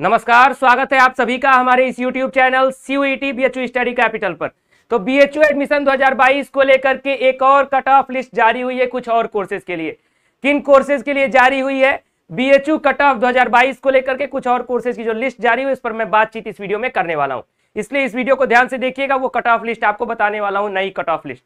नमस्कार स्वागत है आप सभी का हमारे इस YouTube channel CUET BHU study capital पर तो बीएचयू एडमिशन 2022 को लेकर के एक और कट ऑफ लिस्ट जारी हुई है कुछ और कोर्सेज के लिए किन कोर्सेज के लिए जारी हुई है एच यू कट ऑफ दो को लेकर के कुछ और कोर्सेज की जो लिस्ट जारी हुई इस पर मैं बातचीत इस वीडियो में करने वाला हूँ इसलिए इस वीडियो को ध्यान से देखिएगा वो कट ऑफ लिस्ट आपको बताने वाला हूँ नई कट ऑफ लिस्ट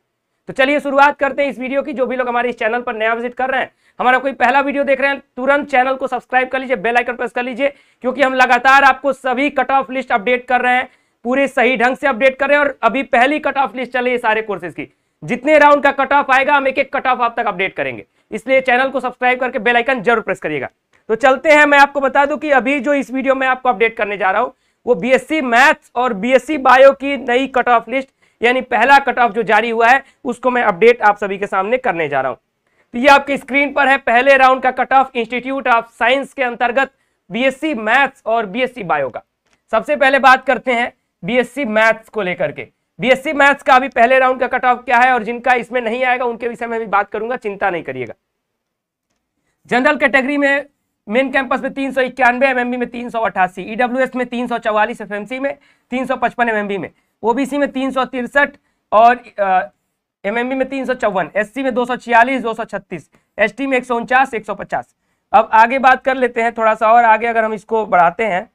तो चलिए शुरुआत करते हैं इस वीडियो की जो भी लोग हमारे इस चैनल पर नया विजिट कर रहे हैं हमारा कोई पहला वीडियो देख रहे हैं तुरंत चैनल को सब्सक्राइब कर लीजिए बेल आइकन प्रेस कर लीजिए क्योंकि हम लगातार आपको सभी कट ऑफ लिस्ट अपडेट कर रहे हैं पूरे सही ढंग से अपडेट कर रहे हैं और अभी पहली कट ऑफ लिस्ट चले सारे कोर्सेज की जितने राउंड का कट ऑफ आएगा हम एक एक कट ऑफ आप तक अपडेट करेंगे इसलिए चैनल को सब्सक्राइब करके बेल आइकन जरूर प्रेस करिएगा तो चलते हैं मैं आपको बता दूं कि अभी जो इस वीडियो में आपको अपडेट करने जा रहा हूं वो बीएससी मैथ्स और बीएससी बायो की नई कट ऑफ लिस्ट यानी पहला कट ऑफ जो जारी हुआ है उसको मैं अपडेट आप सभी के सामने करने जा रहा हूं तो ये आपके स्क्रीन पर है पहले राउंड का cut off institute of science के अंतर्गत बीएससी मैथ्स और बीएससी बायो का सबसे पहले बात करते हैं बीएससी मैथ्स को लेकर के बीएससी मैथ्स का अभी पहले राउंड का कट ऑफ क्या है और जिनका इसमें नहीं आएगा उनके विषय में भी बात करूंगा चिंता नहीं करिएगा जनरल कैटेगरी में मेन कैंपस में तीन सौ इक्यानवे एमएमबी में तीन सौ अट्ठासी ईडब्ल्यू e में तीन सौ चौवालीस एफएमसी में तीन सौ पचपन एमएमबी में ओबीसी में तीन सौ तिरसठ और एमएमबी में तीन सौ चौवन एससी में दो सौ छियालीस दो सौ छत्तीस टी में एक सौ उनचास एक सौ पचास अब आगे बात कर लेते हैं थोड़ा सा और आगे अगर हम इसको बढ़ाते हैं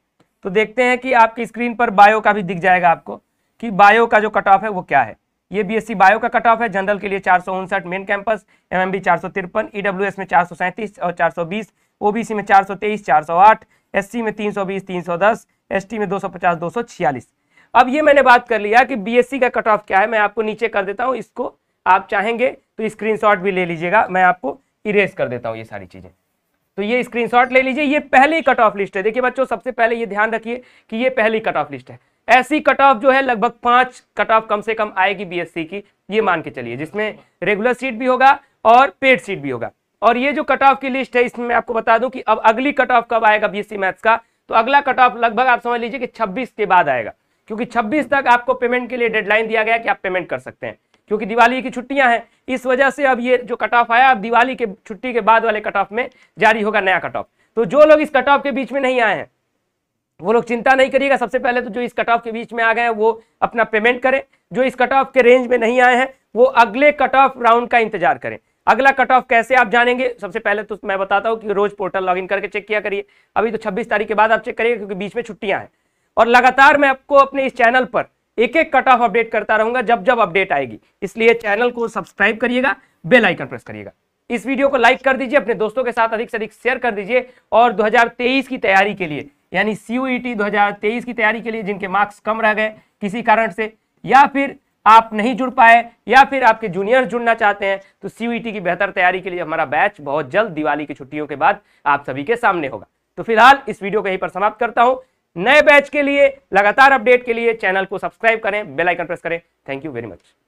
तो देखते हैं कि आपकी स्क्रीन पर बायो का भी दिख जाएगा आपको कि बायो का जो कट ऑफ है वो क्या है ये बीएससी बायो का कट ऑफ है जनरल के लिए चार सौ उनसठ मेन कैंपस एमएमबी चार सौ तिरपन ईडब्ल्यूएस में चार सौ सैंतीस और चार सौ बीस ओबीसी में चार सौ तेईस चार सौ आठ एससी में तीन सौ बीस तीन सौ दस एसटी में दो सौ पचास दो सौ छियालीस अब ये मैंने बात कर लिया कि बी का कट ऑफ क्या है मैं आपको नीचे कर देता हूँ इसको आप चाहेंगे तो स्क्रीनशॉट भी ले लीजिएगा मैं आपको इरेज कर देता हूँ ये सारी चीज़ें तो ये स्क्रीनशॉट ले लीजिए ये पहली कट ऑफ लिस्ट है देखिए बच्चों सबसे पहले ये ध्यान रखिए कि ये पहली कट ऑफ लिस्ट है ऐसी कट ऑफ जो है लगभग पांच कट ऑफ कम से कम आएगी बीएससी की ये मान के चलिए जिसमें रेगुलर सीट भी होगा और पेड सीट भी होगा और ये जो कट ऑफ की लिस्ट है इसमें मैं आपको बता दूं कि अब अगली कट ऑफ कब आएगा बीएससी मैथ्स का तो अगला कट ऑफ लगभग आप समझ लीजिए कि 26 के बाद आएगा क्योंकि 26 तक आपको पेमेंट के लिए डेडलाइन दिया गया कि आप पेमेंट कर सकते हैं क्योंकि दिवाली की छुट्टियां हैं इस वजह से अब ये जो कट ऑफ आया अब दिवाली के छुट्टी के बाद वाले कट ऑफ में जारी होगा नया कट ऑफ तो जो लोग इस कट ऑफ के बीच में नहीं आए हैं वो लोग चिंता नहीं करिएगा सबसे पहले तो जो इस कट ऑफ के बीच में आ गए हैं वो अपना पेमेंट करें जो इस कट ऑफ के रेंज में नहीं आए हैं वो अगले कट ऑफ राउंड का इंतजार करें अगला कट ऑफ कैसे आप जानेंगे सबसे पहले तो मैं बताता हूँ कि रोज पोर्टल लॉगिन करके चेक किया करिए अभी तो 26 तारीख के बाद आप चेक करिए क्योंकि बीच में छुट्टियां हैं और लगातार मैं आपको अपने इस चैनल पर एक एक कट ऑफ अपडेट करता रहूंगा जब जब अपडेट आएगी इसलिए चैनल को सब्सक्राइब करिएगा बेल आइकन प्रेस करिएगा इस वीडियो को लाइक कर दीजिए अपने दोस्तों के साथ अधिक से अधिक शेयर कर दीजिए और 2023 की तैयारी के लिए यानी e सी 2023 की तैयारी के लिए जिनके मार्क्स कम रह गए किसी कारण से या फिर आप नहीं जुड़ पाए या फिर आपके जूनियर जुड़ना चाहते हैं तो सीयूईटी e की बेहतर तैयारी के लिए हमारा बैच बहुत जल्द दिवाली की छुट्टियों के बाद आप सभी के सामने होगा तो फिलहाल इस वीडियो को यहीं पर समाप्त करता हूँ नए बैच के लिए लगातार अपडेट के लिए चैनल को सब्सक्राइब करें बेल आइकन प्रेस करें थैंक यू वेरी मच